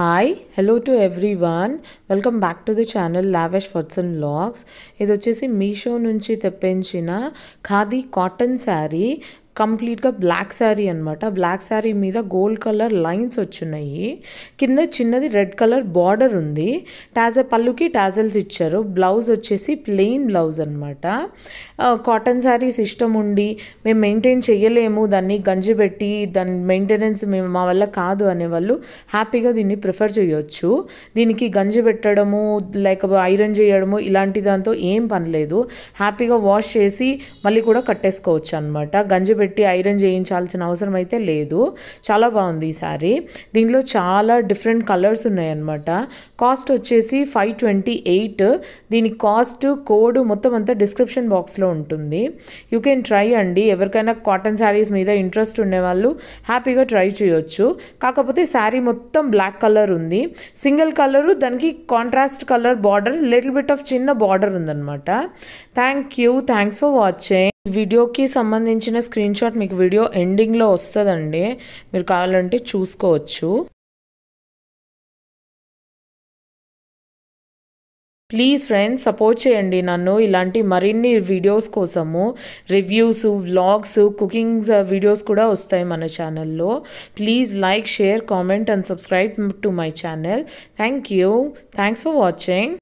hi hello to everyone welcome back to the channel లావెష్ ఫర్స్ and blogs ఇది వచ్చేసి మీషో నుంచి తెప్పించిన ఖాదీ కాటన్ శారీ కంప్లీట్గా బ్లాక్ శారీ అనమాట బ్లాక్ శారీ మీద గోల్డ్ కలర్ లైన్స్ వచ్చున్నాయి కింద చిన్నది రెడ్ కలర్ బార్డర్ ఉంది టాజల్ పళ్ళుకి టాజల్స్ ఇచ్చారు బ్లౌజ్ వచ్చేసి ప్లెయిన్ బ్లౌజ్ అనమాట కాటన్ శారీస్ ఇష్టం ఉండి మేము మెయింటైన్ చేయలేము దాన్ని గంజి పెట్టి దాని మెయింటెనెన్స్ మేము మా వల్ల కాదు అనేవాళ్ళు హ్యాపీగా దీన్ని ప్రిఫర్ చేయొచ్చు దీనికి గంజి పెట్టడము లైక్ ఐరన్ చేయడము ఇలాంటి దాంతో ఏం పని లేదు హ్యాపీగా వాష్ చేసి మళ్ళీ కూడా కట్టేసుకోవచ్చు అనమాట గంజి పెట్టి పెట్టి ఐరన్ చేయించాల్సిన అవసరం అయితే లేదు చాలా బాగుంది ఈ శారీ దీనిలో చాలా డిఫరెంట్ కలర్స్ ఉన్నాయన్నమాట కాస్ట్ వచ్చేసి ఫైవ్ ట్వంటీ ఎయిట్ దీని కాస్ట్ కోడ్ మొత్తం అంతా డిస్క్రిప్షన్ బాక్స్లో ఉంటుంది యూ కెన్ ట్రై అండి ఎవరికైనా కాటన్ శారీస్ మీద ఇంట్రెస్ట్ ఉండేవాళ్ళు హ్యాపీగా ట్రై చేయొచ్చు కాకపోతే శారీ మొత్తం బ్లాక్ కలర్ ఉంది సింగిల్ కలరు దానికి contrast colour border little bit of చిన్న బార్డర్ ఉందన్నమాట thank you thanks for watching వీడియోకి సంబంధించిన స్క్రీన్ షాట్ మీకు వీడియో ఎండింగ్లో వస్తుందండి మీరు కావాలంటే చూసుకోవచ్చు ప్లీజ్ ఫ్రెండ్స్ సపోర్ట్ చేయండి నన్ను ఇలాంటి మరిన్ని వీడియోస్ కోసము రివ్యూస్ వ్లాగ్స్ కుకింగ్స్ వీడియోస్ కూడా వస్తాయి మన ఛానల్లో please like share comment and subscribe to my channel thank you thanks for watching